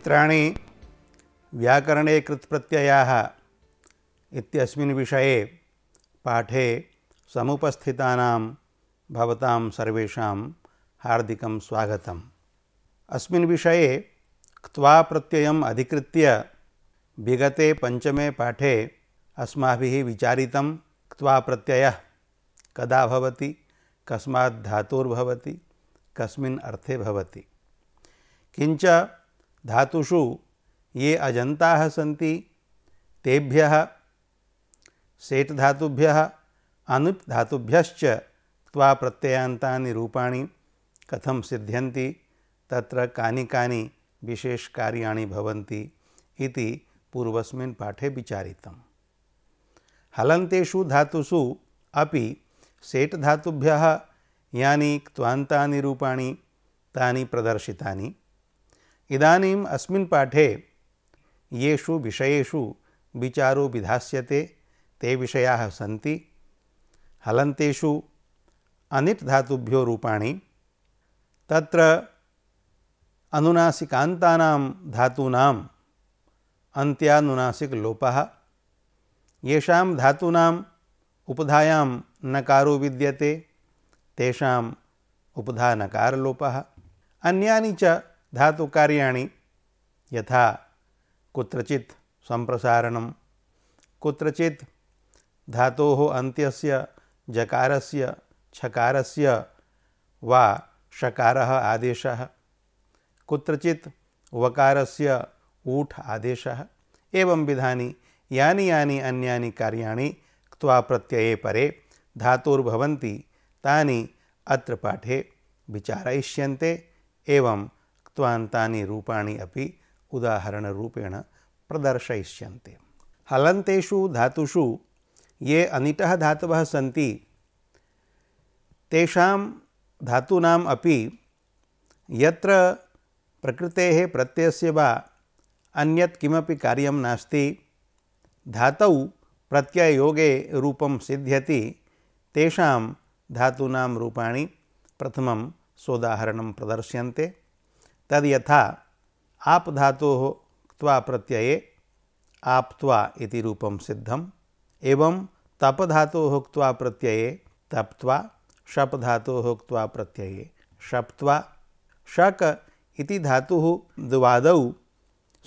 मित्राणि व्याकरणे कृत्प्रत्ययाः इत्यस्मिन् विषये पाठे समुपस्थितानां भवतां सर्वेषां हार्दिकं स्वागतम् अस्मिन् विषये क्त्वा प्रत्ययम् अधिकृत्य विगते पञ्चमे पाठे अस्माभिः विचारितं क्त्वा प्रत्ययः कदा भवति कस्मात् धातुर्भवति कस्मिन् अर्थे भवति किञ्च धातुषु ये अजंता सी तेभ्य सेट धातुभ्य अनुप धातुभ्य त्वा कथम सिद्ध्य तत्र कानि विशेष कार्याणि भवन्ति इति पूर्वस्मिन् पाठे विचारितम् हलन्तेषु धातुषु अपि सेट धातुभ्य यानी क्वांता रूपाणि तानि प्रदर्शितानि इदानीम अस्मिन् पाठे येषु विषयेषु विचारो विधास्यते ते विषयाः सन्ति हलन्तेषु अनिट् धातुभ्यो रूपाणि तत्र अनुनासिकान्तानां धातूनाम् अन्त्यानुनासिकलोपः येषां धातूनाम् उपधायां नकारो विद्यते तेषाम् उपधानकारलोपः अन्यानि च धातु कार्याणि यथा कुत्रचित् संप्रसारणं कुत्रचित् धातोः अन्त्यस्य जकारस्य छकारस्य वा षकारः आदेशः कुत्रचित् वकारस्य ऊठ आदेशः एवं विधानि यानि यानि अन्यानि कार्याणि क्त्वा प्रत्यये परे धातुर्भवन्ति तानि अत्र पाठे विचारयिष्यन्ते एवं क्वांतानि रूपाणि अपि उदाहरणरूपेण प्रदर्शयिष्यन्ते हलन्तेषु धातुषु ये अनीट धातवः सी तेषां धातूनाम् अपि यत्र प्रकृतेः प्रत्ययस्य वा अन्यत् किमपि कार्यं नास्ति धातौ प्रत्यययोगे रूपं सिद्ध्यति तेषां धातूनां रूपाणि प्रथमं सोदाहरणं प्रदर्श्यन्ते तद यथा आप धातो क्त्वा प्रत्यये आप्त्वा इति रूपम सिद्धम एवं तप धातो क्त्वा प्रत्यये तप्त्वा शप धातु क्त्वा प्रत्यये शप्त्वा शक इति धातु द्वाद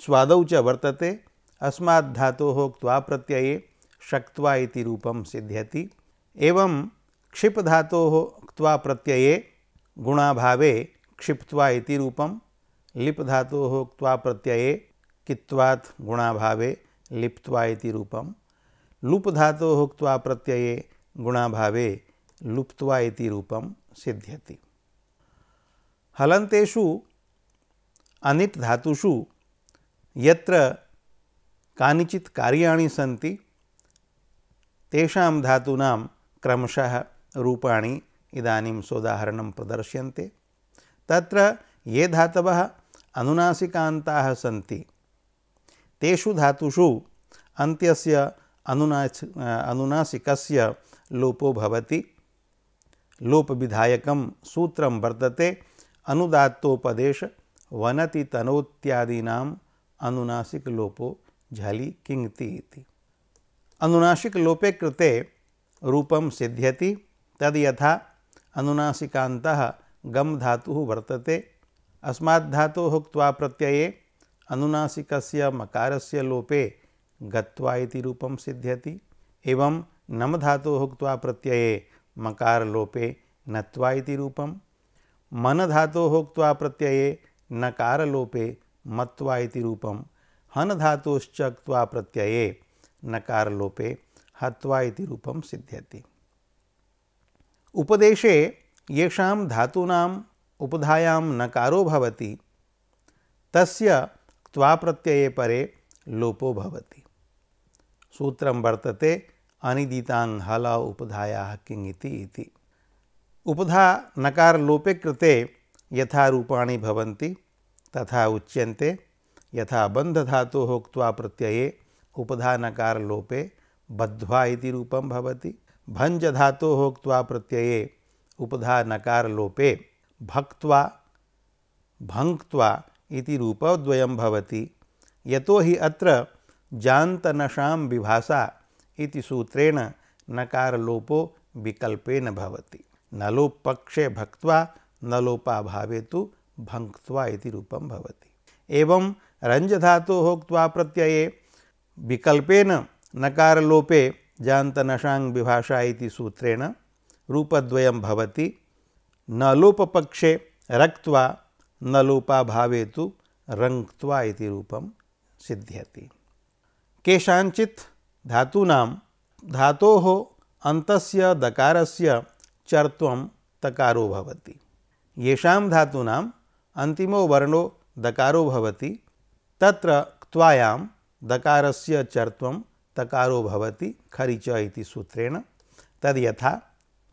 स्वाद च वर्तते अस्मा धातोः क्त्वा प्रत्यये शक्त्वा इति रूपं सिद्ध्यति एवं क्षिप धातोः क्त्वा प्रत्यये गुणाभावे क्षिप्त्वा इति रूपं लिप धातु हो क्वा प्रत्यये कित्वात् गुणाभावे लिप्त्वा इति रूपम लुप धातु हो क्वा प्रत्यये गुणाभावे लुप्त्वा इति रूपम सिद्ध्यति हलंतेषु अनिट धातुषु यत्र कानिचित कार्याणि सन्ति तेषां धातूनां क्रमशः रूपाणि इदानीं सोदाहरणं प्रदर्श्यन्ते तत्र ये धातवः अनुनासिकांता सन्ति तेषु धातुषु अंत्यस्य अनुनाच अनुनासिकस्य लोपो भवति लोप विधायकम सूत्रम वर्तते अनुदात्तोपदेश वनति तनोत्यादीना अनुनासिक लोपो झलि किंगति इति अनुनासिक लोपे कृते रूपम सिद्ध्यति तद यथा अनुनासिकांतः गम धातु वर्तते अस्माद्धातु हुक्त्वा प्रत्यये अनुनासिकस्य मकारस्य लोपे गत्वा इति रूपं सिद्ध्यति एवं नम धातु हुक्त्वा प्रत्यये मकार लोपे नत्वा इति मन धातु हुक्त्वा प्रत्यये नकार लोपे मत्वा इति रूपम हन धातुश्चक्त्वा प्रत्यये नकार लोपे हत्वा इति सिद्ध्यति उपदेशे येषां धातूनां उपधायां नकारो भवति तस्य त्वा प्रत्यये परे लोपो भवति सूत्रं वर्तते अनिदितां हला उपधायाः किङ् इति उपधा नकार लोपे कृते यथा रूपाणि भवन्ति तथा उच्यन्ते यथा बंध धातु होक्त्वा प्रत्यये उपधा नकार लोपे बद्ध्वा इति रूपं भवति भंज धातु होक्त्वा प्रत्यये उपधा नकार लोपे भक्त्वा भंक्त्वा इति रूपद्वयं भवति यतो हि अत्र जान्तनशां विभाषा इति सूत्रेण नकारलोपो विकल्पेन भवति नलोपक्षे भक्त्वा नलोपाभावे तु भंक्त्वा इति रूपं भवति एवं रञ्जधातोः क्त्वा प्रत्यये विकल्पेन नकारलोपे जानतनशां विभाषा इति सूत्रेण रूपद्वयं भवति न नलोपपक्षे रक्त्वा न भावे तो रंक्त्वा इति रूपम सिद्ध्यति केषांचित धातूनां धातोः अन्तस्य दकारस्य चर्त्वं तकारो भवति येषां धातूनां अन्तिमो वर्णो दकारो भवति तत्र क्त्वायां दकारस्य चर्त्वं तकारो भवति खरिच इति सूत्रेण तद्यथा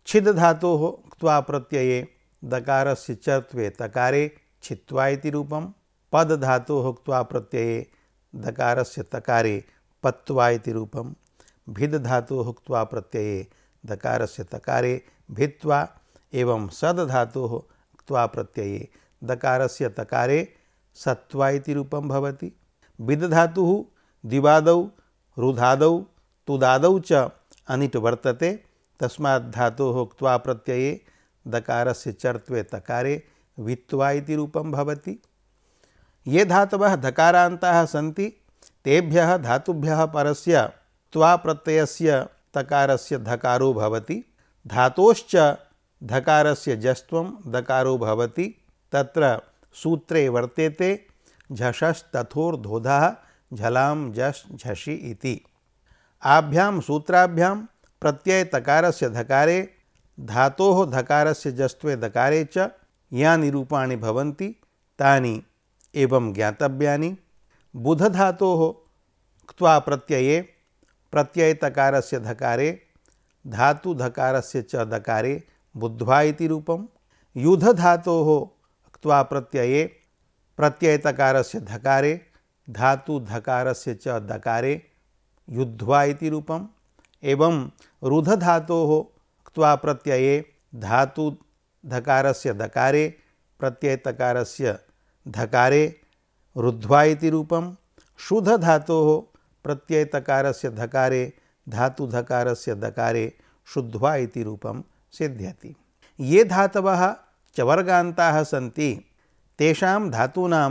छिद् धातोः छित्वा प्रत्यये दकार से चत्वे तकारे छित्वा रूपम पद धातु हुक्वा प्रत्यये दकार से तकारे पत्वा रूपम भिद धातु हुक्वा प्रत्यये दकार से तकारे भित्वा एवं सद धातु क्वा प्रत्यये दकार से तकारे सत्वा रूपम भवति विद धातु दिवाद रुधाद तुदाद च अनिट वर्तते तस्मा धातु क्वा प्रत्यये दकार से चर्त्वे तकारे वित्वा रूपम भवति ये धातव धकारांता सी तेभ्य धातुभ्य परस्य प्रत्यय तकार से धकारो धाच धकार से जस्व धकारो त्र सूत्रे वर्तेते झषस्तथोर्धोध झलाम झषि आभ्या सूत्राभ्या प्रत्यय तकार से धकारे धातो हो धकार से जस्त्वे धकारे च या निरूपाणी भवन्ति तानी एवं ज्ञातव्यानि बुध धातो क्त्वा प्रत्यये प्रत्यय तकार से धकारे धातु धकार से च धकारे बुद्ध्वा इति रूपम युध धातो क्त्वा प्रत्यये प्रत्यय तकार से धकारे धातु धकार से च धकारे युद्धवा इति रूपम एवं रुध धातो क्त्वा प्रत्यये धातु धकार से धकारे प्रत्यय तकार से धकारे रुद्ध्वा रूपम शुद्ध धातो प्रत्यय तकार से धकारे धातु धकार से धकारे शुद्ध्वा रूपम सिद्ध्यति ये धातव चवर्गाता सी तातूना धातूना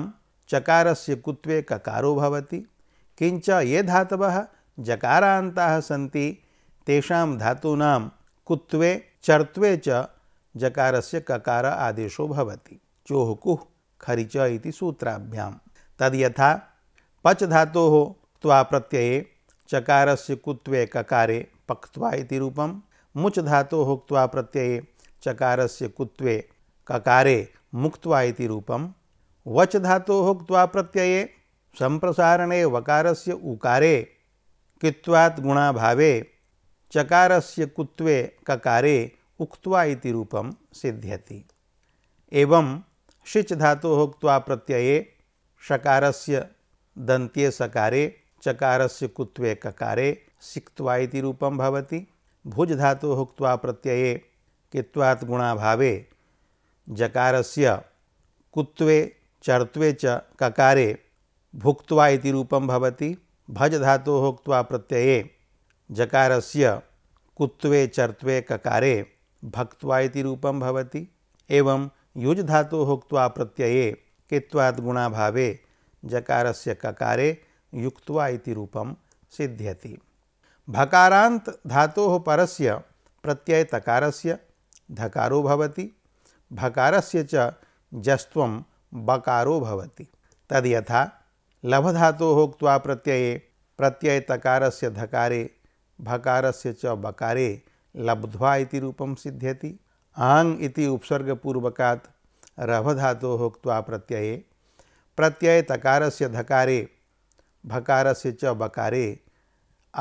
चकार से कुत्व ककारो किंच ये धातव जकाराता सी तातूना कुत्वे चर्त्वे च जकारस्य ककार आदेशो भवति चोहकुः खरिच इति सूत्राभ्याम तद यथा पच धातो हो त्वा प्रत्यये चकारस्य कुत्वे ककारे पक्त्वा इति रूपम मुच धातो होक्त्वा प्रत्यये चकारस्य कुत्वे ककारे मुक्त्वा इति रूपम वच धातो होक्त्वा प्रत्यये संप्रसारणे वकारस्य उकारे कित्वात् गुणाभावे चकार से कुत्वे ककारे उक्त्वा इति रूपम सिद्ध्यति एवं शिच धातो उक्त्वा प्रत्यये से दंत्ये सकारे चकार से कुत्वे ककारे सिक्त्वा इति रूपम भवति भुज धातो उक्त्वा प्रत्यये कित्वात् गुणाभावे से कुत्वे चर्त्वे च ककारे भुक्त्वा इति रूपम भवति भज धातो उक्त्वा प्रत्यये जकार से कुत्व चर्त्वे ककारे भक्वा रूपम भवति एवं युज धा होक्वा प्रत्यये कित्वाद गुणाभावे जकार से ककारे युक्वा रूपम सिद्ध्यति भकारांत धातो परस्य प्रत्यय तकारस्य धकारो भवति भकारस्य च जस्व बकारो भवति तद यथा लभ धातो होक्वा प्रत्यये प्रत्यय तकारस्य धकारे भकार से च बकारे लब्ध्वा इति रूपम सिद्ध्यति आंग इति उपसर्गपूर्वकात् रभधातो होक्त्वा प्रत्यये प्रत्यय तकार से धकारे भकार से च बकारे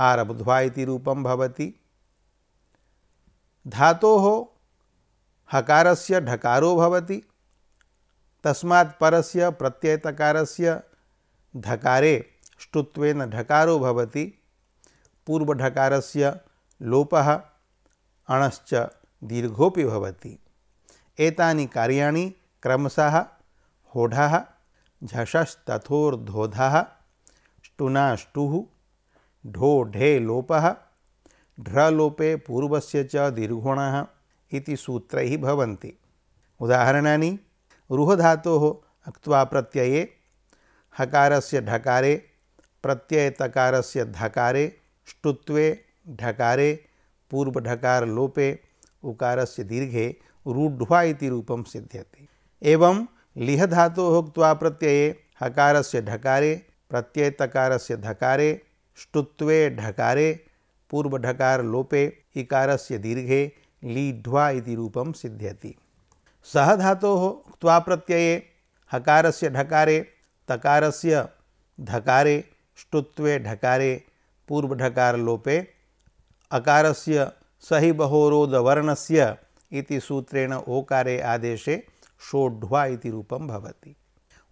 आरब्ध्वा इति रूपम भवति धातो हो हकार से ढकारो भवति तस्मात् परस्य प्रत्यय तकार से धकारे ष्टुत्वेन ढकारो भवति पूर्वढकार से लोप अणश्च दीर्घोपति कार्या क्रमश कार्याणि झषस्तथोर्धोध स्टुनाष्टु ढो ढे लोप ढ्रलोपे पूर्वस्य च दीर्घोणः सूत्र उदाहरण रुहधा उदाहरणानि रुहधातोः अक्त्वा प्रत्यये हकारस्य ढकारे से धकारे ष्टुत्वे ढकारे पूर्व ढकार लोपे उकार से दीर्घे रूढ़ रूपम सिद्ध्यति एवं लिह धातो होक्वा प्रत्यये हकार से ढकारे प्रत्यय तकार से ढकारे ष्टुत्वे ढकारे पूर्व ढकार लोपे इकार से दीर्घे लीढ़्वा रूपम सिद्ध्यति सह धातो प्रत्यये हकार से ढकारे तकार से ढकारे ष्टुत्वे ढकारे से सही बहोरोद वर्ण से सूत्रेण ओकारे आदेशे षोढ्वा इति भवति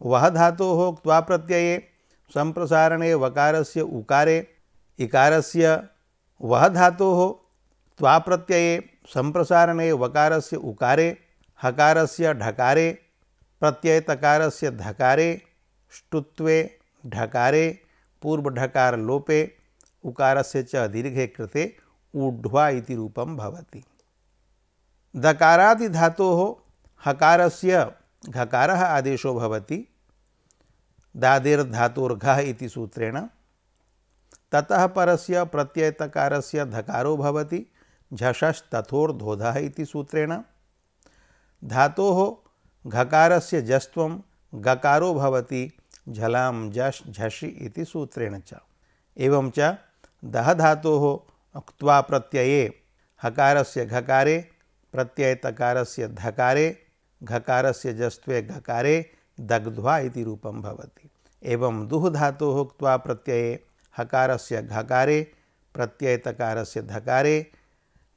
वह धातोः क्वा प्रत्यये संप्रसारणे वकारस्य उकारे इकारस्य वह धातोः क्वा प्रत्यये संप्रसारणे वकारस्य उकारे हकारस्य ढकारे प्रत्ययतकारस्य धकारे ष्टुत्वे ढकारे ढकार लोपे उकार से च दीर्घे कृते ऊढ़्वा रूपम भवति दकारादि धा हकार से घकार आदेशो भवति इति सूत्रेण ततः परस्य प्रत्ययतकारस्य धकारो भवति झषस्तथोर्धोधः इति सूत्रेण धातोः घकारस्य जस्त्वं गकारो भवति झलाम जश झषि इति सूत्रेण च एवं च दह धातो अक्वा प्रत्यये हकार से घकारे प्रत्यय तकार से धकारे घकार से जस्त्वे घकारे दग्ध्वा रूपम भवती एवं दुह धातो क्वा प्रत्यये हकार से घकारे प्रत्यय तकार से धकारे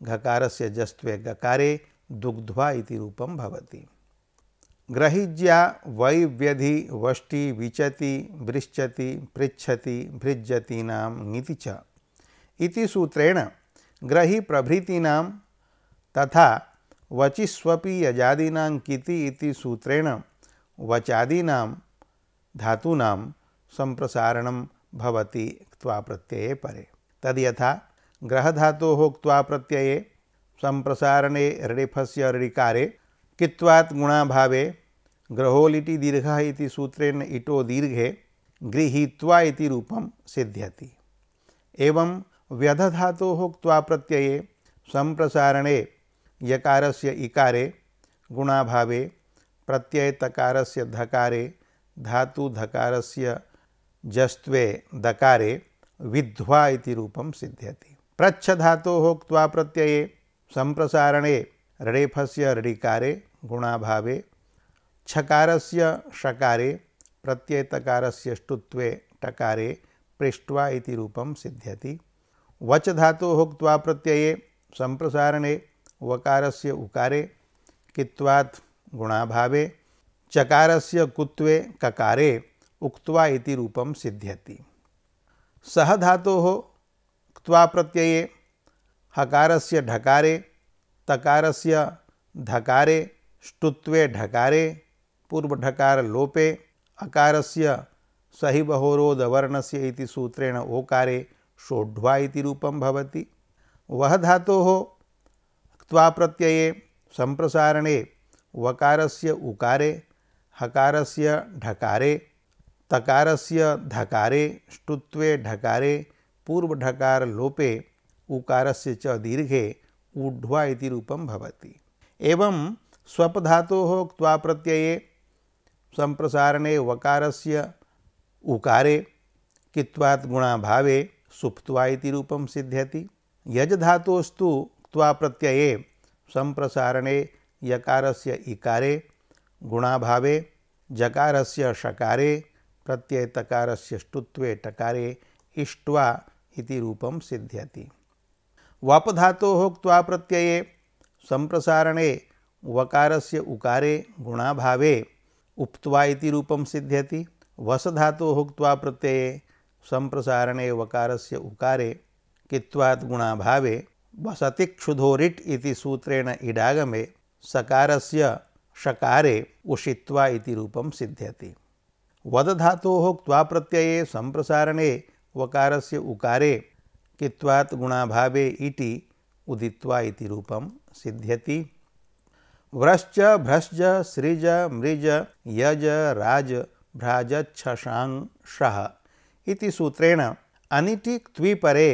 घकार से जस्त्वे घकारे दुग्ध्वा रूपम भवती ग्रहिज्या वै व्यधि वष्टि विचति वृश्चति पृछति नाम नीति च इति सूत्रेण ग्रही प्रभृतीनां तथा वचिस्वी यजादीनां इति सूत्रेण वचादीना धातूना संप्रसारण भवति क्वा प्रत्यये परे तद्यथा ग्रहधातोः क्त्वा प्रत्यये संप्रसारणे ऋडिफस्य ऋडिकारे कित्वात् गुणाभावे ग्रहोलिटि दीर्घः इति सूत्रेण इटो दीर्घे गृहीत्वा इति रूपं सिद्ध्यति एवं व्यधधातोः क्त्वा प्रत्यये संप्रसारणे से इकारे गुणाभावे से धकारे से जस्वे दकारे विध्वा इति रूपं सिद्ध्यति प्रत्यय संप्रसारणे रेफ से रिकारे ऋडिकारे छकार से षकारे प्रत्ययतकारस्य से टकारे पृष्ठ सिद्ध्यति वच धातु हुक्त्वा प्रत्यये संप्रसारणे वकार से उकारे कित्वात् गुणाभावे चकार से कुत्वे ककारे उक्त्वा इति रूपम सिद्ध्यति सह धा हो क्त्वा प्रत्यये हकार से ढकारे तकार से धकारे ढकारे पूर्व ढकार लोपे अकार से सही बहोरोदवर्ण से सूत्रेण ओकारे षोढ़्वा इति रूपम भवति वह धातोः क्त्वा प्रत्यये संप्रसारणे वकारस्य उकारे हकारस्य ढकारे तकारस्य धकारे ष्टुत्वे ढकारे पूर्वढकार लोपे उकारस्य च दीर्घे ऊढ़्वा इति रूपम भवति एवं स्वप स्वपधातोः क्वा प्रत्यये संप्रसारणे वकारस्य उकारे कित्वात् गुणाभावे सुप्त्वा रूप सिद्ध्यति यज धास्तु क्वा प्रत्यये संप्रसारणे यकार से इकारे गुणाभावे जकार से शकारे प्रत्यय तकार से ष्टुत्वे टकारे इष्ट्वा इति रूपम सिद्ध्यति वपधातो क्वा प्रत्यये संप्रसारणे वकार से उकारे गुणाभावे उक्त्वा इति रूपम सिद्ध्यति वसधातो क्वा प्रत्यये संप्रसारणे वकार से उकारे कित्वात् गुणाभावे वसति क्षुधोरिट इति सूत्रेण इडागमे सकार से षकारे उषित्वा इति रूपम सिद्ध्यति वद वदधातो क्वा प्रत्यये संप्रसारणे वकार से उकारे कित्वात् गुणाभावे इति उदित्वा इति रूपम सिद्ध्यति व्रश्च भ्रश्च सृज मृज यज राज भ्राज छशांग शह इति सूत्रेण अनिटि द्विपरे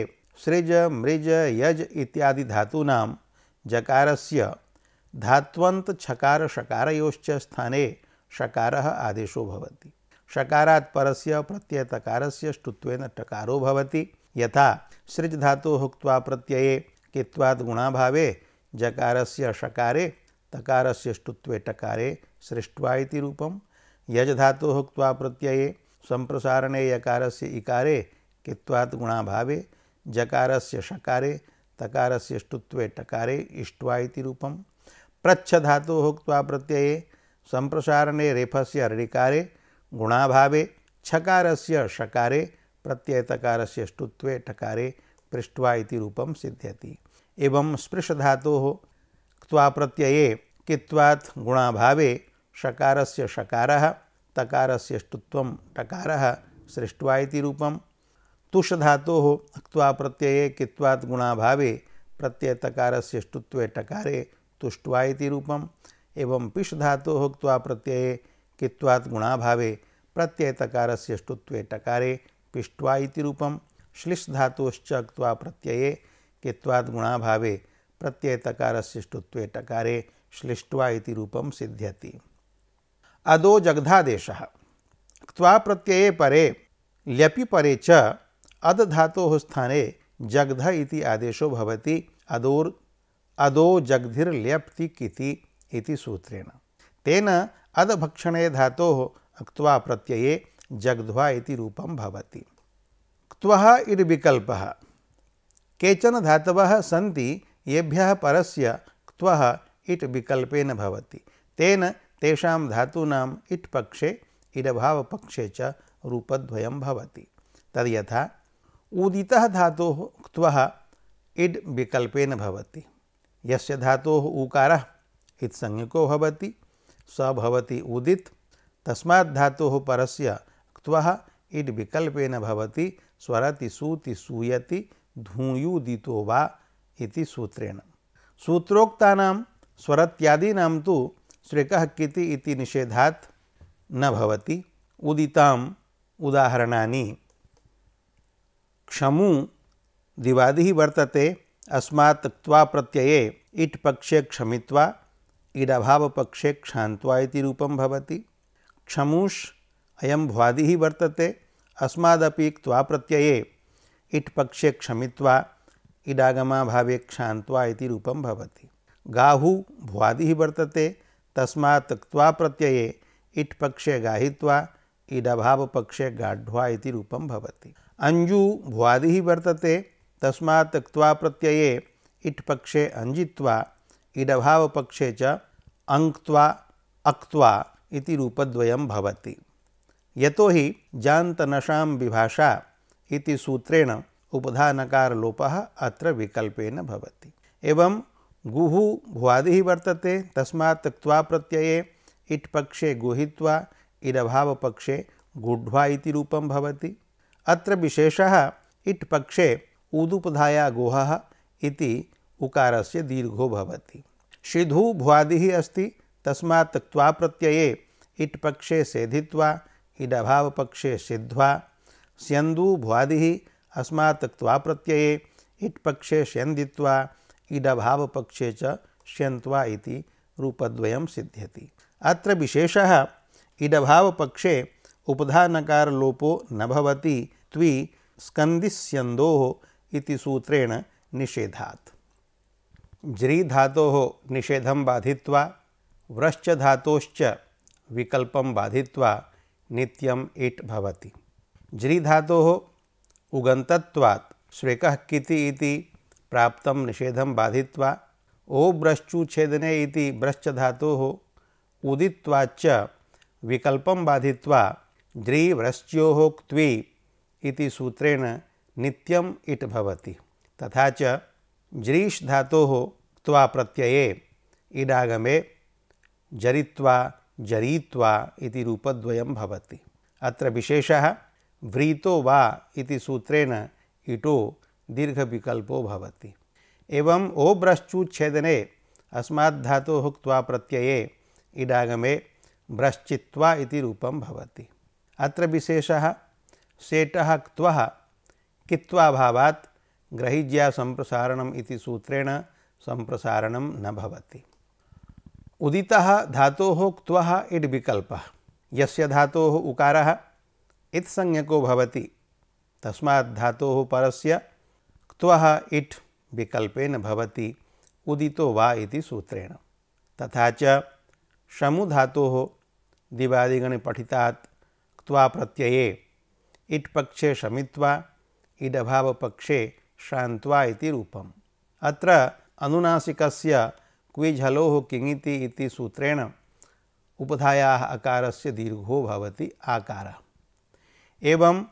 सृज मृज यज इत्यादि धातूना जकार से धात्वंत छकार शकारयोश्च स्थाने शकार आदेशो भवति शकारात् परस्य से ष्टुत्वेन टकारो भवति यथा सृज धातुः हुक्त्वा प्रत्यये कित्वात् गुणाभावे जकारस्य शकारे तकारस्य ष्टुत्वे टकारे सृष्ट्वा इति रूपं यज धातुः हुक्त्वा प्रत्यये संप्रसारणे यकार से इकारे कित्वात् गुणाभावे जकार से षकारे तकार से स्टुत्व टकारे इष्ट्वा रूपम प्रच्छ धातु होक्वा प्रत्यये संप्रसारणे रेफ से ऋकारे गुणाभावे छकार से षकारे प्रत्यय तकार से स्टुत्व टकारे पृष्ठ्वा रूप सिद्ध्यति एवं स्पृश धातो क्वा प्रत्यये कित्वात् गुणाभावे षकार से षकार तकार से ष्टुत्व टकार सृष्ट्वा रूप तुष धा अक्वा प्रत्यय कित्वात् गुणाभावे प्रत्यय तकार से ष्टुत्वे टकारे तुष्ट्वा रूप एवं पिष धा क्वा प्रत्यय कित्वात् गुणाभावे प्रत्यय तकार से ष्टुत्वे टकारे पिष्ट्वा रूप श्लिष धातोश्च क्वा प्रत्यये कित्वात् गुणाभावे प्रत्यय तकार से ष्टुत्वे टकारे श्लिष्ट्वा रूप सिद्ध्यति अदो जगधादेश क्वा प्रत्यये परे ल्यपि परे च अद धातो स्थाने जगध इति आदेशो भवति अदोर अदो जगधिर्ल्यप्तिकिति इति सूत्रेण तेन अद भक्षणे धातो क्त्वा प्रत्यये जगध्वा इति रूपं भवति क्त्वः इति विकल्पः केचन धातवः सन्ति येभ्यः परस्य क्त्वः इट् विकल्पेन भवति तेन तेषां धातूनां इट् पक्षे इडभावपक्षे च रूपद्वयं भवति तद्यथा उदितः धातोः क्त्वः इड् विकल्पेन भवति यस्य धातोः उकारः इत्संज्ञको भवति स भवति उदित् तस्मात् धातोः परस्य क्त्वः इड् विकल्पेन भवति स्वरति सूति सूयति धूयुदितो वा इति सूत्रेण सूत्रोक्तानां स्वरत्यादीनां तु श्रेकः किति इति निषेधात् न भवति उदिताम उदाहरणानि क्षमु दिवादि वर्तते अस्मात् क्त्वा प्रत्यये इट पक्षे क्षमित्वा इडभाव पक्षे क्षान्त्वा इति रूपं भवति क्षमुष अयम भ्वादिः वर्तते अस्मादपि क्त्वा प्रत्यये इट पक्षे क्षमित्वा इडागमा भावे क्षान्त्वा इति रूपं भवति गाहु भ्वादिः वर्तते तस्मा क्वा प्रत्यये इट पक्षे गाहित्वा इडभाव पक्षे गाढ़ रूपम भवति अंजु भुआदि वर्तते तस्मा क्वा प्रत्यये इट पक्षे अंजित्वा इडभाव पक्षे च अंक्त्वा अक्त्वा इति रूपद्वयं भवति यतो हि जान्तनशां विभाषा इति सूत्रेण उपधानकारलोपः अत्र विकल्पेन भवति एवं गुहु भुआदि वर्तते तस्मा तक्वा प्रत्यये इट पक्षे गुहित्वा इड अभाव पक्षे गुढ़्वा इति रूपं भवति अत्र विशेषः इट पक्षे ऊदुपधाया गुहः इति उकारस्य दीर्घो भवति शिधु भुआदि अस्ति तस्मा तक्वा प्रत्यये इट पक्षे सेधित्वा इड अभाव पक्षे सिद्ध्वा स्यन्दु भुआदि अस्मा तक्वा प्रत्यये इट पक्षे स्यंदित्वा इडभाव पक्षे च श्यन्त्वा सिद्ध्य अत्र विशेष इडभाव पक्षे उपधानकार लोपो नवती स्कंदो सूत्रेण निषेधा ज्री धा निषेधं बाधित्वा व्रश्च धातोश्च विकल्पं बाधि नित्यम इट भवति ज्री धा उगंतत्वात् स्वेक इति प्राप्त निषेधम बाधित्वा ओ ब्रश्चुछेदने ब्रश्च धातु उदित्वाच विकल्प बाधित्वा द्रीव्रश्च्यो क्वी सूत्रेण नित्यम इट भवति तथा च ज्रीश धातो क्वा प्रत्यये इडागमे जरित्वा जरित्वा इति रूपद्वयम् भवति अत्र विशेषः व्रीतो वा इति सूत्रेण इटो दीर्घ विकल्पो भवति एवं ओ छेदने ब्रश्चुच्छेदने अस्माद्धातोः हुक्त्वा प्रत्यये इडागमे ब्रश्चित्वा इति रूपं भवति अत्र विशेषः सेटः क्त्वः भावात् ग्रहिज्या संप्रसारणम् इति सूत्रेण सम्प्रसारणं न भवति उदितः धातोः क्त्वः इड् विकल्पः यस्य धातोः उकारः इत्संज्ञको भवति तस्मात् धातोः परस्य उक्त्वा इट विकल्पेन भवति उदितो वा इति सूत्रेण तथा च शमु धातोः दिवादिगण पठितात् क्त्वा प्रत्यये इट पक्षे शमित्वा इड भाव पक्षे शांत्वा इति रूपम अत्र अनुनासिकस्य क्विझलोः किङिति इति सूत्रेण उपधायाः अकारस्य दीर्घो भवति आकारः एवं कमु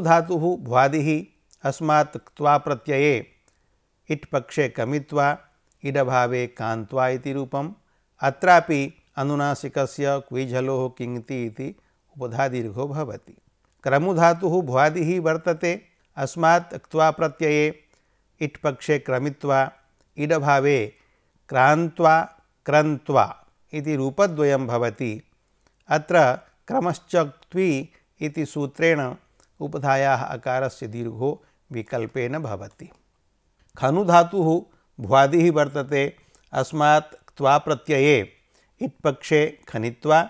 कमुधातुः भ्वादिः अस्मात् प्रत्यये इट पक्षे कमित्वा इडभावे कान्त्वा इति रूपम अत्रापि अनुनासिकस्य क्विझलोः किङति इति उपधादीर्घो भवति क्रमुधातुः भ्वादिः वर्तते अस्मात् क्त्वा प्रत्यये इट पक्षे क्रमित्वा इडभावे क्रान्त्वा क्रन्त्वा इति रूपद्वयं भवति अत्र क्रमश्च क्त्वि इति सूत्रेण उपधायाः अकारस्य दीर्घो विकल्पेन भवति खनु धातु भुआदि वर्तते अस्मात् क्त्वा प्रत्यये इत्पक्षे खनित्वा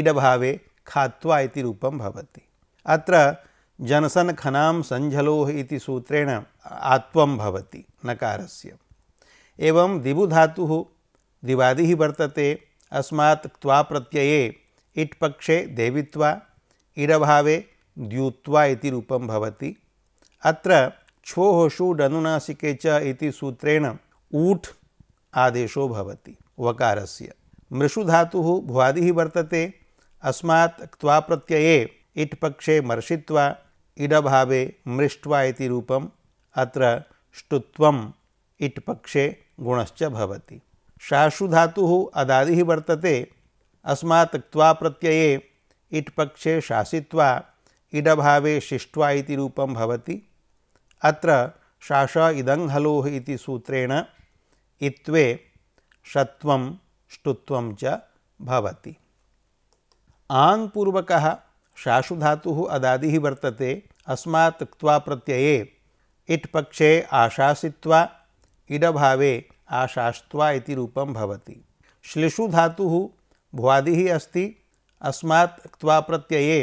इडभावे खात्वा इति रूपं भवति अत्र जनसन खनाम सञ्झलोः इति सूत्रेण आत्वं भवति नकारस्य एवं दिवु दिबुधातुः दिवादिः वर्तते अस्मात् क्त्वा प्रत्यये इट्पक्षे देवित्वा इडभावे द्यूत्वा इति रूपं भवति अत्र छो षु डनुनासिके सूत्रेण ऊठ आदेशो वकार से मृषु धातुः भ्वादिः वर्तते अस्मा क्त्वा प्रत्यये इट पक्षे मर्षित्वा इडभावे मृष्ट्वा इति रूपम् अत्र ष्टुत्वम् इट् पक्षे गुणश्च भवति शाशु धातुः अदादिः वर्तते अस्मात् क्त्वा प्रत्यये इट पक्षे शासित्वा इडभावे शिष्ट्वा इति रूपं भवति अत्र शाशा इदं हलोह इति सूत्रेण इत्वे षत्वं स्तुत्वं च भवति आङ् पूर्वकः शाशु धातुः अदादिः वर्तते अस्मात् क्त्वा प्रत्यये इट् पक्षे आशासित्वा इडभावे आशास्त्वा इति रूपं भवति श्लिषु धातुः भ्वादिः अस्ति अस्मात् क्त्वा प्रत्यये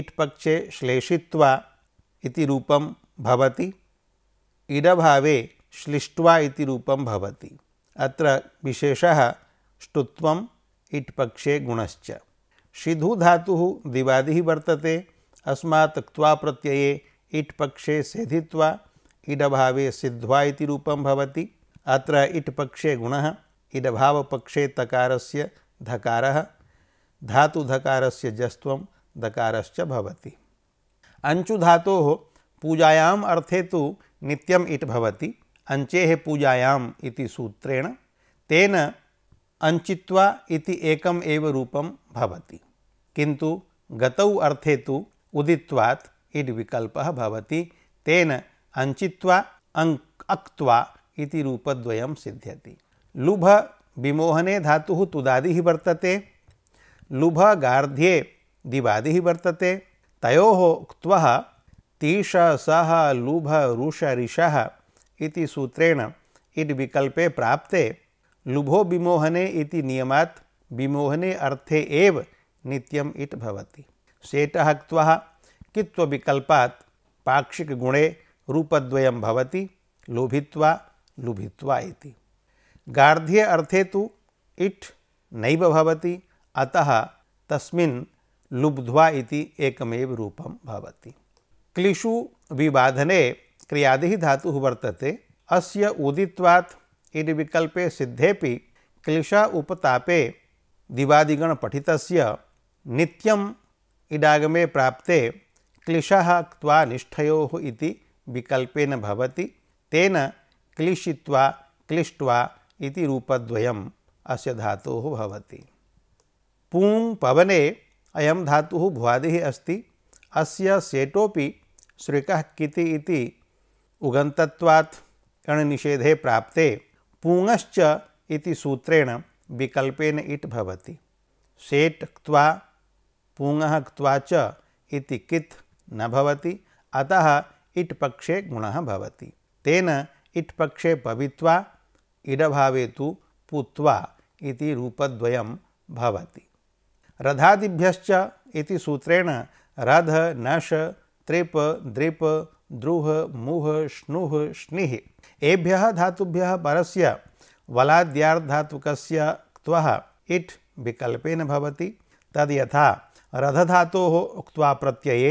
इट् पक्षे श्लेषित्वा इति रूपं भवति इडभावे श्लिष्ट्वा इति रूपं भवति अत्र विशेषः ष्टुत्वम् पक्षे गुणश्च शिधु धातुः दिवादिः वर्तते अस्मात् क्त्वा प्रत्यये पक्षे सेधित्वा इडभावे सिद्ध्वा इति रूपं भवति अत्र पक्षे गुणः इडभावपक्षे तकारस्य धकारः धातुधकारस्य जस्त्वं दकारश्च भवति अंचुधातोः पूजायाम अर्थे तो नित्यम इट भवति अंचे पूजायाम इति सूत्रेण तेन अंचित्वा इति एकम एव रूपम भवति किंतु गतौ अर्थे तो उदित्वात् इट विकल्प भवति तेन अंचित्वा अक्त्वा इति रूपद्वयं सिद्ध्यति लुभ विमोहने धातु तुदादि वर्तते लुभ गार्ध्ये दिवादि वर्तते तयोः क्त्वः तीश सह लुभ रुष ऋष इति सूत्रेण इड विकल्पे प्राप्ते लुभो विमोहने इति नियमात् विमोहने अर्थे एव नित्यम इट भवति हक्त्वा कित्व क्त्वः पाक्षिक गुणे रूपद्वयम् भवति लोभित्वा लुभित्वा इति गार्ध्य अर्थे तु इट नैव भवति अतः तस्मिन् लुब्ध्वा इति एकमेव रूपं भवति क्लिशु विबाधने क्रियादि धातु वर्तते अस्य उदित्वात् इन विकल्पे सिद्धेपि क्लिशा उपतापे दिवादिगण पठितस्य नित्यम इडागमे प्राप्ते क्लिशा क्त्वा निष्ठयोः इति विकल्पेन भवति तेन क्लिशित्वा क्लिष्ट्वा इति रूपद्वयम् अस्य धातुः भवति पूं पवने अयम् धातुः भ्वादिः अस्ति अस्य सेटोपि श्रीकः किति इति उगंतत्वात् अण निषेधे प्राप्ते पूंगश्च इति सूत्रेण विकल्पेन इट भवति सेट क्त्वा पूंगः क्त्वा च इति कित् न भवति अतः इट पक्षे गुणः भवति तेन इट पक्षे पवित्वा इडभावे तु पूत्वा इति रूपद्वयं भवति रधादिभ्यश्च इति सूत्रेण रध नश त्रेप दृप द्रुह मुह श्नुः श्निः एभ्य धातुभ्य पर वलाद्यार्धात्वकस्य इट् विकल्पेन भवति तद्यथा यथा रधधातोः उक्त्वा प्रत्यये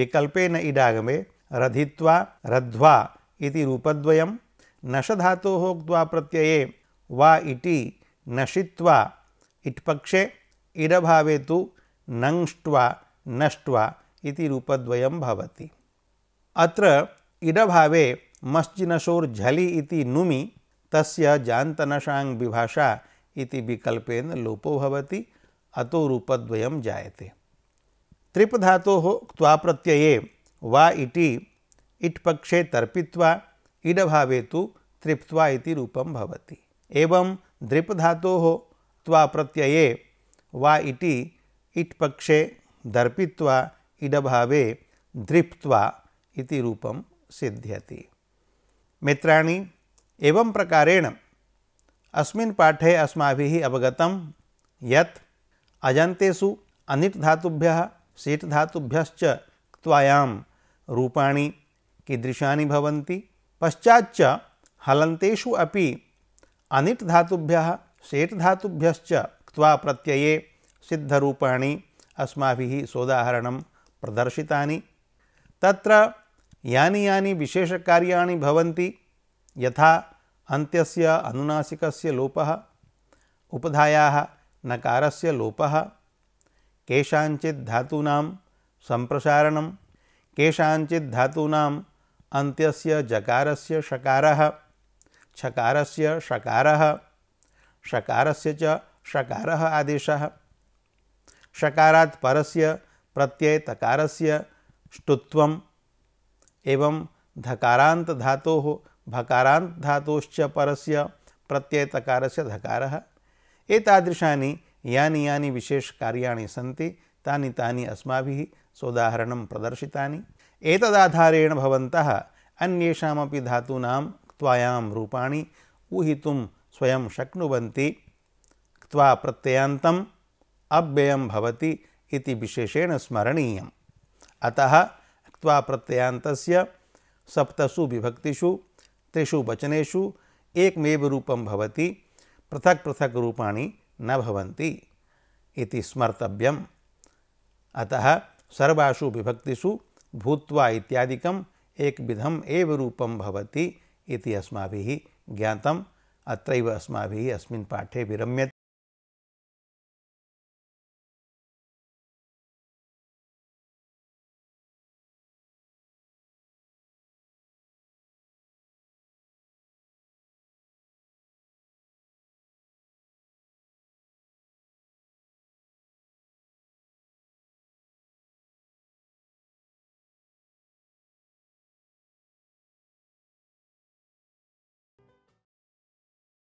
विकल्पेन इडागमे रधित्वा रध्वा इति रूपद्वयं नशधातोः उक्त्वा प्रत्यये वा इति नशित्वा इट्पक्षे इडभावे तु नङ्ष्ट्वा नष्ट्वा इति रूपद्वयं भवति अत्र इडभावे झलि इति नुमि तस्य जान्तनशाङ् विभाषा इति विकल्पेन लोपो भवति अतो रूपद्वयं जायते त्रिपधातोः प्रत्यये वा इति इट्पक्षे तर्पित्वा इडभावे तु त्रिप्त्वा इति रूपं भवति एवं त्वा प्रत्यये वा इति इट्पक्षे दर्पित्वा इडभावे धृप्त्वा इति रूपं सिद्ध्यति मित्राणि एवं प्रकारेण अस्मिन् पाठे अस्माभिः अवगतं यत् अजन्तेषु अनिट् धातुभ्यः सीट् धातुभ्यश्च क्त्वायां रूपाणि कीदृशानि भवन्ति पश्चाच्च हलन्तेषु अपि अनिट् धातुभ्यः सेट् धातुभ्यश्च क्त्वा प्रत्यये सिद्धरूपाणि अस्माभिः सोदाहरणं प्रदर्शितानि तत्र यानि यानि विशेषकार्याणि भवन्ति यथा अन्त्यस्य अनुनासिकस्य लोपः उपधायाः नकारस्य लोपः केषाञ्चित् धातूनां सम्प्रसारणं केषाञ्चित् धातूनां अन्त्यस्य जकारस्य षकारः छकारस्य षकारः षकारस्य च षकारः आदेशः षकारात् परस्य प्रत्यय तकार से ष्टुत्व एवं धकारात धा भकारात धातोश्च पर प्रत्यय तकार से धकार एतादृशा यानी यानी विशेष कार्याणि सी तानि तानि अस्माभिः सोदाहरणं प्रदर्शितानि एतदाधारेण भवन्तः अन्येषामपि धातूनां क्त्वायां रूपाणि ऊहितुं स्वयं शक्नुवन्ति क्त्वा प्रत्ययान्तम् अव्ययं भवति इति विशेषेण स्मरणीय अतः क्वा प्रत्ययान्तस्य सप्तसु विभक्तिषु त्रिषु वचनेषु एकमेव रूपं भवति पृथक् पृथक् रूपाणि न भवन्ति इति स्मर्तव्यम् अतः सर्वासु विभक्तिषु भूत्वा इत्यादिकम् एकविधम् एव रूपं भवति इति अस्माभिः ज्ञातम् अत्रैव अस्माभिः अस्मिन् पाठे विरम्यते